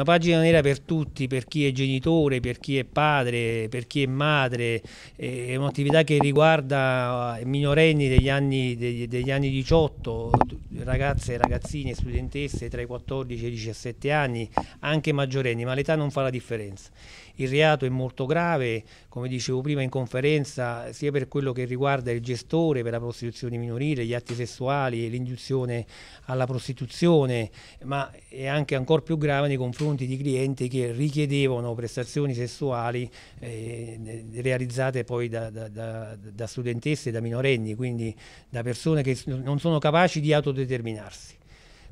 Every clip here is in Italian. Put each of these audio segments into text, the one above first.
Una pagina nera per tutti, per chi è genitore, per chi è padre, per chi è madre, eh, è un'attività che riguarda eh, minorenni degli anni, degli, degli anni 18, ragazze, ragazzine, studentesse tra i 14 e i 17 anni, anche maggiorenni, ma l'età non fa la differenza. Il reato è molto grave, come dicevo prima in conferenza, sia per quello che riguarda il gestore, per la prostituzione minorile, gli atti sessuali, l'induzione alla prostituzione, ma è anche ancora più grave nei confronti confronti di clienti che richiedevano prestazioni sessuali eh, realizzate poi da, da, da, da studentesse, da minorenni, quindi da persone che non sono capaci di autodeterminarsi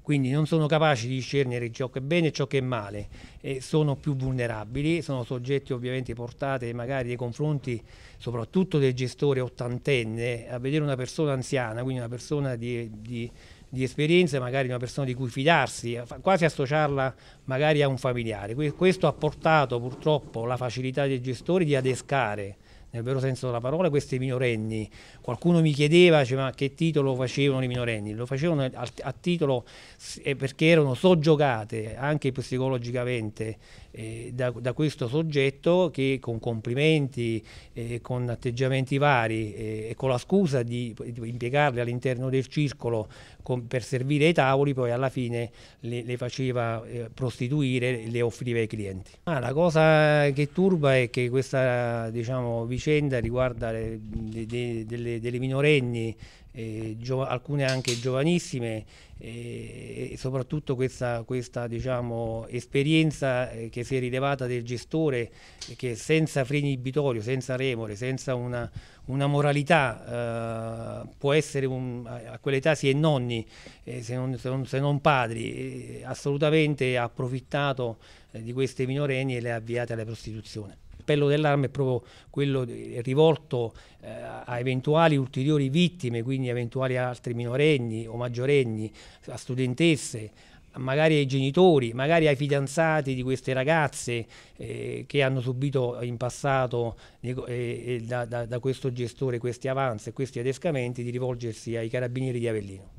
quindi non sono capaci di discernere ciò che è bene e ciò che è male, e sono più vulnerabili, sono soggetti ovviamente portati magari nei confronti soprattutto del gestore ottantenne a vedere una persona anziana, quindi una persona di, di di esperienze, magari di una persona di cui fidarsi, quasi associarla magari a un familiare. Questo ha portato purtroppo la facilità dei gestori di adescare nel vero senso della parola, questi minorenni. Qualcuno mi chiedeva cioè, ma che titolo facevano i minorenni, lo facevano a, a titolo eh, perché erano soggiogate anche psicologicamente eh, da, da, questo soggetto che con complimenti, eh, con atteggiamenti vari eh, e con la scusa di, di impiegarli all'interno del circolo con, per servire ai tavoli, poi alla fine le, le faceva eh, prostituire, e le offriva ai clienti. Ma la cosa che turba è che questa diciamo, vicenda vicenda riguarda le, de, de, delle, delle, minorenni, eh, alcune anche giovanissime eh, e soprattutto questa, questa diciamo, esperienza eh, che si è rilevata del gestore che senza frenibitorio, senza remore, senza una, una moralità eh, può essere un, a quell'età si è nonni, eh, se non, se, non, se, non, padri, assolutamente ha approfittato di queste minorenni e le ha avviate alla prostituzione l'appello dell'arma è proprio quello rivolto eh, a eventuali ulteriori vittime, quindi eventuali altri minorenni o maggiorenni, a studentesse, magari ai genitori, magari ai fidanzati di queste ragazze eh, che hanno subito in passato eh, eh, da, da, da questo gestore questi avanzi e questi adescamenti, di rivolgersi ai carabinieri di Avellino.